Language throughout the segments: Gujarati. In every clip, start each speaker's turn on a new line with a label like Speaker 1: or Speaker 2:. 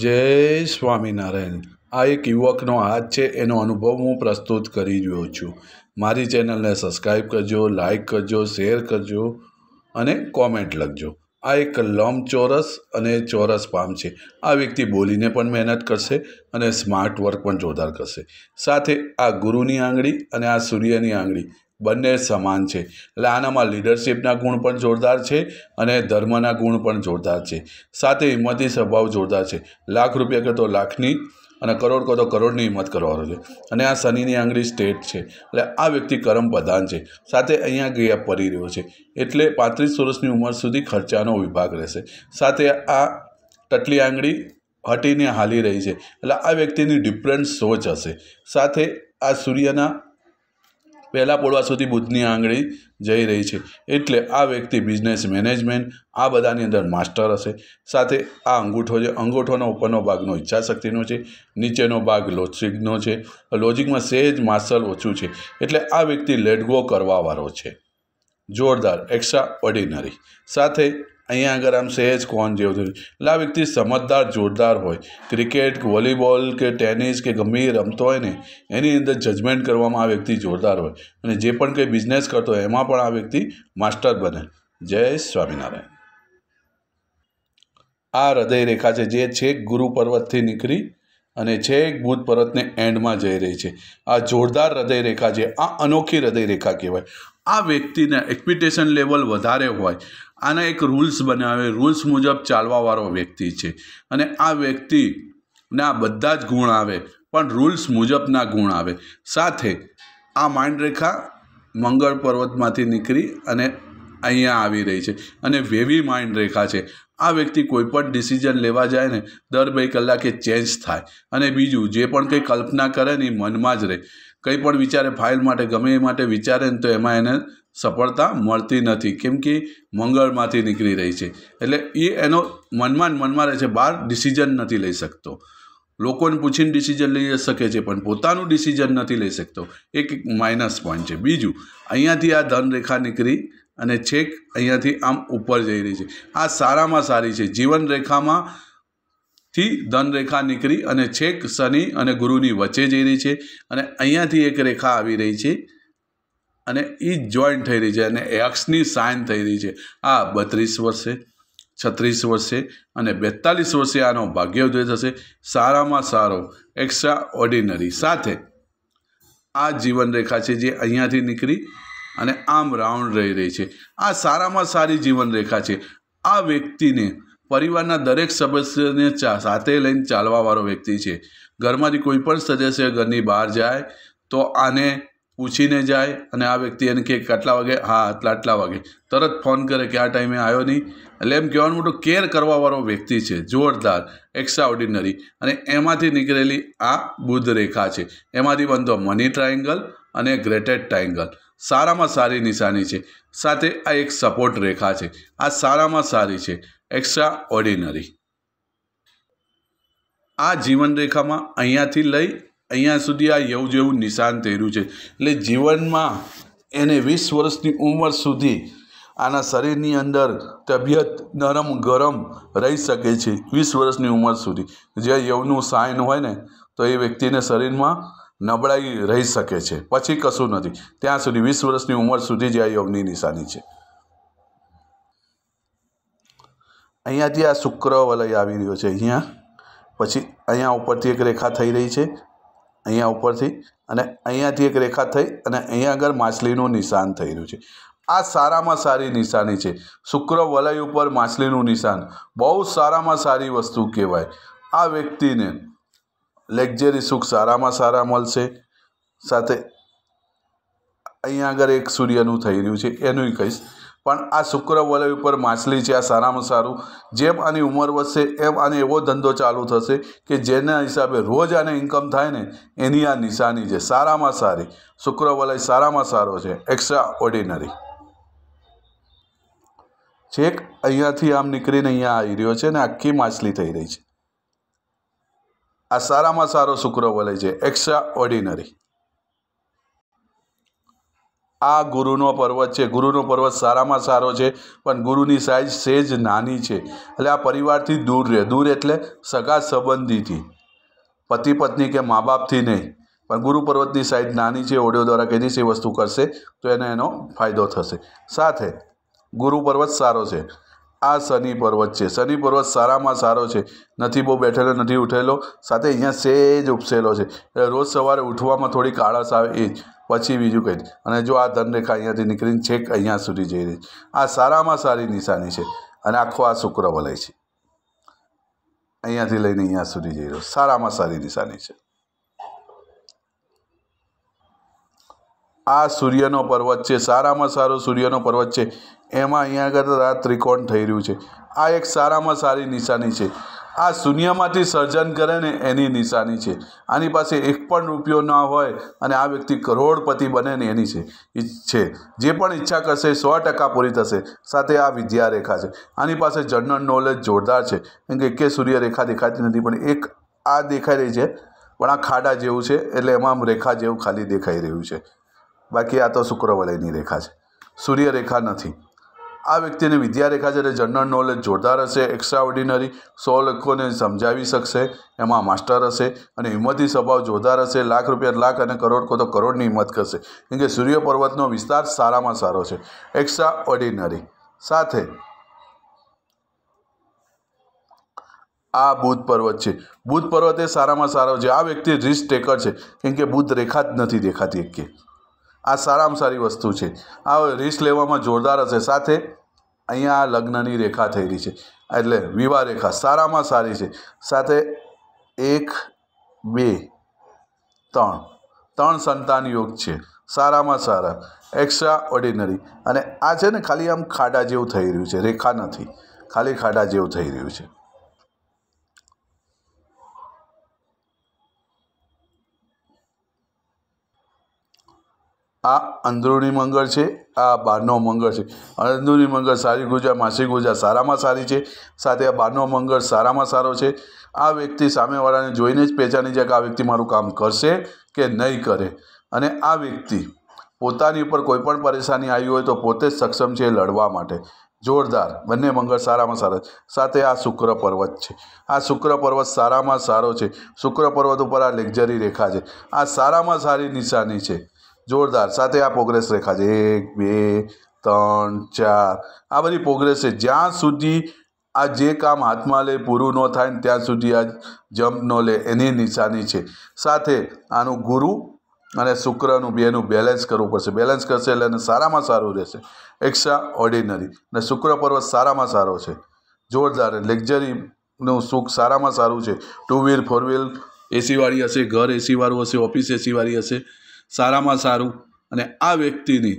Speaker 1: જય સ્વામિનારાયણ આ એક યુવકનો હાથ છે એનો અનુભવ હું પ્રસ્તુત કરી રહ્યો છું મારી ચેનલને સબસ્ક્રાઈબ કરજો લાઇક કરજો શેર કરજો અને કોમેન્ટ લખજો આ એક લંબચોરસ અને ચોરસ પામ છે આ વ્યક્તિ બોલીને પણ મહેનત કરશે અને સ્માર્ટ વર્ક પણ જોરદાર કરશે સાથે આ ગુરુની આંગળી અને આ સૂર્યની આંગળી બંને સમાન છે એટલે આનામાં લીડરશિપના ગુણ પણ જોરદાર છે અને ધર્મના ગુણ પણ જોરદાર છે સાથે હિંમતી સ્વભાવ જોરદાર છે લાખ રૂપિયા કરતો લાખની અને કરોડ કરતો કરોડની હિંમત કરવાનો છે અને આ શનિની આંગળી સ્ટેટ છે એટલે આ વ્યક્તિ કર્મ પ્રધાન છે સાથે અહીંયા ગયા પરી રહ્યો છે એટલે પાંત્રીસ વર્ષની ઉંમર સુધી ખર્ચાનો વિભાગ રહેશે સાથે આ ટટલી આંગળી હટીને હાલી રહી છે એટલે આ વ્યક્તિની ડિફરન્ટ સોચ હશે સાથે આ સૂર્યના પહેલા પોળવા સુધી બુધની આંગળી જઈ રહી છે એટલે આ વ્યક્તિ બિઝનેસ મેનેજમેન્ટ આ બધાની અંદર માસ્ટર હશે સાથે આ અંગૂઠો છે અંગૂઠોનો ઉપરનો ભાગનો ઈચ્છાશક્તિનો છે નીચેનો ભાગ લોજિકનો છે લોજિકમાં સહેજ માસલ ઓછું છે એટલે આ વ્યક્તિ લેટગો કરવાવાળો છે જોરદાર એક્સ્ટ્રા ઓર્ડિનરી સાથે અહીંયા આગળ આમ સહેજ કોણ જેવું થયું એટલે આ વ્યક્તિ સમજદાર જોરદાર હોય ક્રિકેટ વોલીબોલ કે ટેનિસ કે ગમી રમતો હોય ને એની અંદર જજમેન્ટ કરવામાં આ વ્યક્તિ જોરદાર હોય અને જે પણ કંઈ બિઝનેસ કરતો હોય એમાં પણ આ વ્યક્તિ માસ્ટર બને જય સ્વામિનારાયણ આ હૃદય રેખા છે જે છેક ગુરુ પર્વતથી નીકળી અને છેક ભૂત પર્વતને એન્ડમાં જઈ રહી છે આ જોરદાર હૃદય રેખા છે આ અનોખી હૃદય રેખા કહેવાય આ વ્યક્તિના એક્સપેક્ટેશન લેવલ વધારે હોય આના એક રૂલ્સ બનાવે રૂલ્સ મુજબ ચાલવાવાળો વ્યક્તિ છે અને આ વ્યક્તિના બધા જ ગુણ આવે પણ રૂલ્સ મુજબના ગુણ આવે સાથે આ માંડરેખા મંગળ પર્વતમાંથી નીકળી અને અહીંયા આવી રહી છે અને વેવી માંડરેખા છે આ વ્યક્તિ કોઈ પણ ડિસિઝન લેવા જાય ને દર બે કલાકે ચેન્જ થાય અને બીજું જે પણ કંઈ કલ્પના કરે ને એ મનમાં જ રહે કંઈ પણ વિચારે ફાઇલ માટે ગમે એ માટે વિચારે ને તો એમાં એને સફળતા મળતી નથી કેમ કે મંગળમાંથી નીકળી રહી છે એટલે એ એનો મનમાં મનમાં રહે છે બહાર ડિસિઝન નથી લઈ શકતો લોકોને પૂછીને ડિસિઝન લઈ શકે છે પણ પોતાનું ડિસિઝન નથી લઈ શકતો એક માઇનસ પોઈન્ટ છે બીજું અહીંયાથી આ ધનરેખા નીકળી અને છેક અહીંયાથી આમ ઉપર જઈ રહી છે આ સારામાં સારી છે જીવનરેખામાં થી ધનરેખા નીકળી અને છેક શનિ અને ગુરુની વચ્ચે જઈ રહી છે અને અહીંયાથી એક રેખા આવી રહી છે અને એ જોઈન્ટ થઈ રહી છે અને એક્સની સાઇન થઈ રહી છે આ બત્રીસ વર્ષે છત્રીસ વર્ષે અને બેતાલીસ વર્ષે આનો ભાગ્યોદય થશે સારામાં સારો એક્સ્ટ્રા ઓર્ડિનરી સાથે આ જીવન રેખા છે જે અહીંયાથી નીકળી અને આમ રાઉન્ડ રહી રહી છે આ સારામાં સારી જીવન રેખા છે આ વ્યક્તિને પરિવારના દરેક સદસ્યને સાથે લઈને ચાલવાવાળો વ્યક્તિ છે ઘરમાંથી કોઈ પણ સદસ્ય ઘરની બહાર જાય તો આને પૂછીને જાય અને આ વ્યક્તિ એને કે આટલા વાગે હા આટલા આટલા વાગે તરત ફોન કરે કે આ ટાઈમે આવ્યો નહીં એટલે એમ કહેવાનું મોટું કેર કરવાવાળો વ્યક્તિ છે જોરદાર એક્સ્ટ્રા ઓર્ડિનરી અને એમાંથી નીકળેલી આ બુદ્ધ રેખા છે એમાંથી બનતો મની ટ્રાયેંગલ અને ગ્રેટેડ ટ્રાયેંગલ સારામાં સારી નિશાની છે સાથે આ એક સપોર્ટ રેખા છે આ સારામાં સારી છે એક્સ્ટ્રા ઓર્ડિનરી આ જીવનરેખામાં અહીંયાથી લઈ અહીંયા સુધી આ યવ જેવું નિશાન તૈર્યું છે એટલે જીવનમાં એને વીસ વર્ષની ઉંમર સુધી આના શરીરની અંદર તબિયત નરમ ગરમ રહી શકે છે વીસ વર્ષની ઉંમર સુધી જે યવનું સાઇન હોય ને તો એ વ્યક્તિને શરીરમાં નબળાઈ રહી શકે છે પછી કશું નથી ત્યાં સુધી વીસ વર્ષની ઉંમર સુધી જે આ યવની નિશાની છે અહીંયાથી આ શુક્ર વલય આવી રહ્યો છે અહીંયા પછી અહીંયા ઉપરથી એક રેખા થઈ રહી છે અહીંયા ઉપરથી અને અહીંયાથી એક રેખા થઈ અને અહીંયા આગળ માછલીનું નિશાન થઈ રહ્યું છે આ સારામાં સારી નિશાની છે શુક્ર વલય ઉપર માછલીનું નિશાન બહુ સારામાં સારી વસ્તુ કહેવાય આ વ્યક્તિને લેક્ઝરી સુખ સારામાં સારા મળશે સાથે અહીંયા આગળ એક સૂર્યનું થઈ રહ્યું છે એનુંય કહીશ પણ આ શુક્ર વલય ઉપર માછલી છે આ સારામાં સારું જેમ આની ઉંમર વધશે એમ આને એવો ધંધો ચાલુ થશે કે જેના હિસાબે રોજ આને ઇન્કમ થાય ને એની આ નિશાની છે સારામાં સારી શુક્ર વલય સારામાં સારો છે એક્સ્ટ્રા ઓર્ડિનરી છેક અહીંયાથી આમ નીકળીને અહીંયા આવી રહ્યો છે ને આખી માછલી થઈ રહી છે આ સારામાં સારો શુક્ર વલય છે એક્સ્ટ્રા ઓર્ડિનરી આ ગુરુનો પર્વત છે ગુરુનો પર્વત સારામાં સારો છે પણ ગુરુની સાઈઝ સેજ નાની છે એટલે આ પરિવારથી દૂર રહે દૂર એટલે સગા સંબંધીથી પતિ પત્ની કે મા બાપથી નહીં પણ ગુરુ પર્વતની સાઈઝ નાની છે ઓડિયો દ્વારા કે દઈશ એ વસ્તુ કરશે તો એને એનો ફાયદો થશે સાથે ગુરુ પર્વત સારો છે આ શનિ પર્વત છે શનિ પર્વત સારામાં સારો છે નથી બહુ બેઠેલો નથી ઉઠેલો સાથે અહીંયા સેજ ઉપસેલો છે એટલે રોજ સવારે ઉઠવામાં થોડી આળસ આવે એ જ પછી બીજું કંઈ અને જો આ ધનરેખા અહીંયાથી નીકળીને છેક અહીંયા સુધી જઈ રહી આ સારામાં સારી નિશાની છે અને આખો આ શુક્ર વલય છે અહીંયાથી લઈને અહીંયા સુધી જઈ રહ્યો સારામાં સારી નિશાની છે આ સૂર્યનો પર્વત છે સારામાં સારો સૂર્યનો પર્વત છે એમાં અહીંયા આગળ આ ત્રિકોણ થઈ રહ્યું છે આ એક સારામાં સારી નિશાની છે આ શૂન્યમાંથી સર્જન કરે ને એની નિશાની છે આની પાસે એક પણ રૂપિયો ના હોય અને આ વ્યક્તિ કરોડપતિ બને ને એની છે છે જે પણ ઈચ્છા કરશે સો ટકા પૂરી થશે સાથે આ વિદ્યારેખા છે આની પાસે જનરલ નોલેજ જોરદાર છે કેમ કે એકે સૂર્યરેખા દેખાતી નથી પણ એક આ દેખાઈ રહી છે પણ આ ખાડા જેવું છે એટલે એમાં રેખા જેવું ખાલી દેખાઈ રહ્યું છે બાકી આ તો શુક્રવલયની રેખા છે સૂર્યરેખા નથી આ વ્યક્તિને વિદ્યારેખા છે એટલે જનરલ નોલેજ જોરદાર હશે એક્સ્ટ્રા ઓર્ડિનરી સો લખોને સમજાવી શકશે એમાં માસ્ટર હશે અને હિંમતી સ્વભાવ જોરદાર હશે લાખ રૂપિયા લાખ અને કરોડ કો તો કરોડની હિંમત કરશે કેમ કે સૂર્ય પર્વતનો વિસ્તાર સારામાં સારો છે એક્સ્ટ્રા ઓર્ડિનરી સાથે આ બુધ પર્વત છે બુધ પર્વત એ સારામાં સારો છે આ વ્યક્તિ રિસ્ક ટેકર છે કેમ કે બુધ રેખા જ નથી દેખાતી એક આ સારામાં સારી વસ્તુ છે આ રિસ્ક લેવામાં જોરદાર હશે સાથે અહીંયા આ લગ્નની રેખા થયેલી છે એટલે વિવાહ રેખા સારામાં સારી છે સાથે એક બે ત્રણ ત્રણ સંતાન યોગ છે સારામાં સારા એક્સ્ટ્રા ઓર્ડિનરી અને આ છે ને ખાલી આમ ખાડા જેવું થઈ રહ્યું છે રેખા નથી ખાલી ખાડા જેવું થઈ રહ્યું છે આ અંદરૂની મંગળ છે આ બારનો મંગળ છે અંદરૂની મંગળ સારી ગુજા માસિક ગુજા સારામાં સારી છે સાથે આ બહારનો મંગળ સારામાં સારો છે આ વ્યક્તિ સામેવાળાને જોઈને જ પહેચાની જાય કે આ વ્યક્તિ મારું કામ કરશે કે નહીં કરે અને આ વ્યક્તિ પોતાની ઉપર કોઈપણ પરેશાની આવી હોય તો પોતે જ સક્ષમ છે લડવા માટે જોરદાર બંને મંગળ સારામાં સારા સાથે આ શુક્ર પર્વત છે આ શુક્ર પર્વત સારામાં સારો છે શુક્ર પર્વત ઉપર આ લેક્ઝરી રેખા છે આ સારામાં સારી નિશાની છે જોરદાર સાથે આ પ્રોગ્રેસ રેખા છે એક બે ત્રણ ચાર આ બધી પ્રોગ્રેસ છે જ્યાં સુધી આ જે કામ હાથમાં લે પૂરું ન થાય ને ત્યાં સુધી આ જમ્પ ન લે એની નિશાની છે સાથે આનું ગુરુ અને શુક્રનું બેનું બેલેન્સ કરવું પડશે બેલેન્સ કરશે એટલે એને સારામાં સારું રહેશે એક્સ્ટ્રા ઓર્ડિનરી અને શુક્ર પર્વત સારામાં સારો છે જોરદાર લક્ઝરીનું સુખ સારામાં સારું છે ટુ વ્હીલ ફોર વ્હીલ એસીવાળી હશે ઘર એસીવાળું હશે ઓફિસ એસીવાળી હશે સારામાં સારું અને આ વ્યક્તિની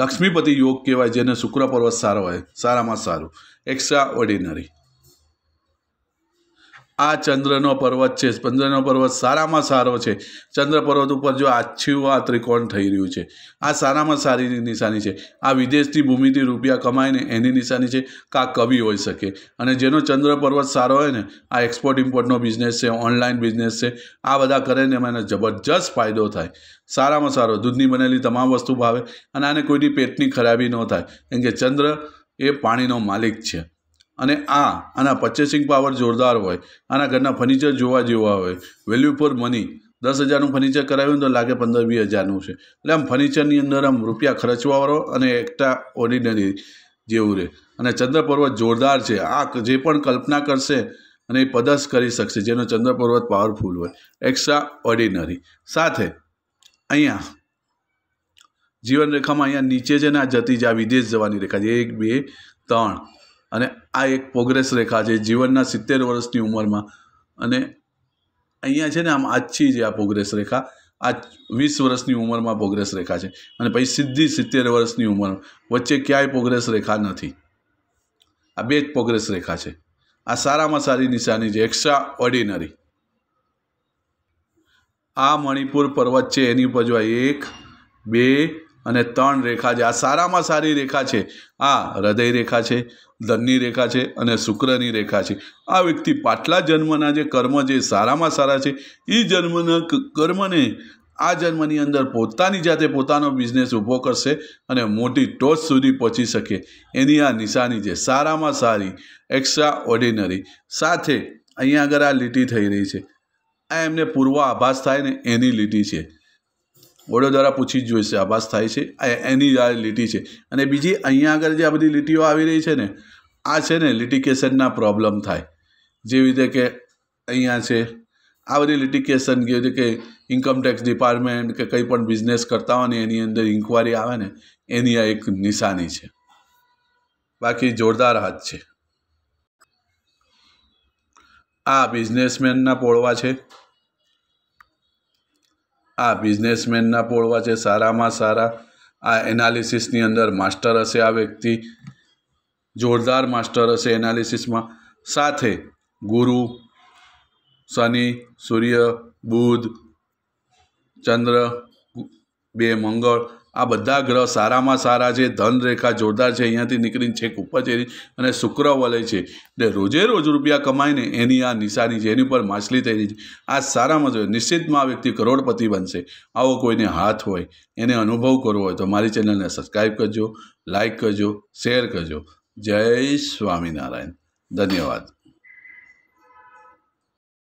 Speaker 1: લક્ષ્મીપતિ યોગ કહેવાય જેને શુક્ર પર્વત સારો હોય સારામાં સારું એક્સ્ટ્રા ઓર્ડિનરી આ ચંદ્રનો પર્વત છે ચંદ્રનો પર્વત સારામાં સારો છે ચંદ્ર પર્વત ઉપર જો આછું આ ત્રિકોણ થઈ રહ્યું છે આ સારામાં સારી નિશાની છે આ વિદેશની ભૂમિથી રૂપિયા કમાઈને એની નિશાની છે કે આ કવિ હોઈ શકે અને જેનો ચંદ્ર પર્વત સારો હોય ને આ એક્સપોર્ટ ઇમ્પોર્ટનો બિઝનેસ છે ઓનલાઈન બિઝનેસ છે આ બધા કરે ને એમાં જબરજસ્ત ફાયદો થાય સારામાં સારો દૂધની બનેલી તમામ વસ્તુ ભાવે અને આને કોઈની પેટની ખરાબી ન થાય કેમ કે ચંદ્ર એ પાણીનો માલિક છે અને આ આના પર્ચેસિંગ પાવર જોરદાર હોય આના ઘરના ફર્નિચર જોવા જેવા હોય વેલ્યુ ફોર મની દસ હજારનું ફર્નિચર કરાવ્યું તો લાગે પંદર વીસ હજારનું છે એટલે આમ ફર્નિચરની અંદર આમ રૂપિયા ખર્ચવાવાળો અને એકટા ઓર્ડિનરી જેવું રહે અને ચંદ્ર પર્વત જોરદાર છે આ જે પણ કલ્પના કરશે અને એ પદસ કરી શકશે જેનો ચંદ્ર પર્વત પાવરફુલ હોય એક્સ્ટ્રા ઓર્ડિનરી સાથે અહીંયા જીવનરેખામાં અહીંયા નીચે છે ને આ જતી જ આ વિદેશ જવાની રેખા છે એક બે ત્રણ અને આ એક પ્રોગ્રેસ રેખા છે જીવનના સિત્તેર વર્ષની ઉંમરમાં અને અહીંયા છે ને આમ આછી છે આ પ્રોગ્રેસ રેખા આ વીસ વર્ષની ઉંમરમાં પ્રોગ્રેસ રેખા છે અને પછી સીધી સિત્તેર વર્ષની ઉંમર વચ્ચે ક્યાંય પ્રોગ્રેસ રેખા નથી આ બે જ પ્રોગ્રેસ રેખા છે આ સારામાં સારી નિશાની છે એક્સ્ટ્રા ઓર્ડિનરી આ મણિપુર પર્વત છે એની ઉપર જો એક બે અને ત્રણ રેખા છે આ સારામાં સારી રેખા છે આ હૃદય રેખા છે ધનની રેખા છે અને શુક્રની રેખા છે આ વ્યક્તિ પાટલા જન્મના જે કર્મ જે સારામાં સારા છે એ જન્મના કર્મને આ જન્મની અંદર પોતાની જાતે પોતાનો બિઝનેસ ઊભો કરશે અને મોટી ટોચ સુધી પહોંચી શકે એની આ નિશાની છે સારામાં સારી એક્સ્ટ્રા ઓર્ડિનરી સાથે અહીંયા આગળ આ લીટી થઈ રહી છે આ એમને પૂર્વ આભાસ થાય ને એની લીટી છે ઓડિયો દ્વારા પૂછી જ જોઈશે આભાસ થાય છે આ એની આ લીટી છે અને બીજી અહીંયા આગળ જે આ બધી લીટીઓ આવી રહી છે ને આ છે ને લિટિકેશનના પ્રોબ્લેમ થાય જેવી રીતે કે અહીંયા છે આ બધી લિટિકેશન કેવી રીતે કે ઇન્કમટેક્સ ડિપાર્ટમેન્ટ કે કંઈ પણ બિઝનેસ કરતા હોય ને એની અંદર ઇન્કવાયરી આવે ને એની આ એક નિશાની છે બાકી જોરદાર હાથ છે આ બિઝનેસમેનના પોળવા છે આ બિઝનેસમેનના પોળવા છે સારામાં સારા આ એનાલિસિસની અંદર માસ્ટર હશે આ વ્યક્તિ જોરદાર માસ્ટર હશે એનાલિસિસમાં સાથે ગુરુ શનિ સૂર્ય બુધ ચંદ્ર બે મંગળ આ બધા ગ્રહ સારામાં સારા છે ધનરેખા જોરદાર છે અહીંયાથી નીકળીને છેક ઉપર છે અને શુક્ર વલય છે એટલે રોજે રોજ રૂપિયા કમાઈને એની આ નિશાની છે એની ઉપર માછલી થઈ રહી છે આ સારામાં જોઈએ નિશ્ચિતમાં આ વ્યક્તિ કરોડપતિ બનશે આવો કોઈને હાથ હોય એને અનુભવ કરવો હોય તો મારી ચેનલને સબસ્ક્રાઈબ કરજો લાઇક કરજો શેર કરજો જય સ્વામિનારાયણ ધન્યવાદ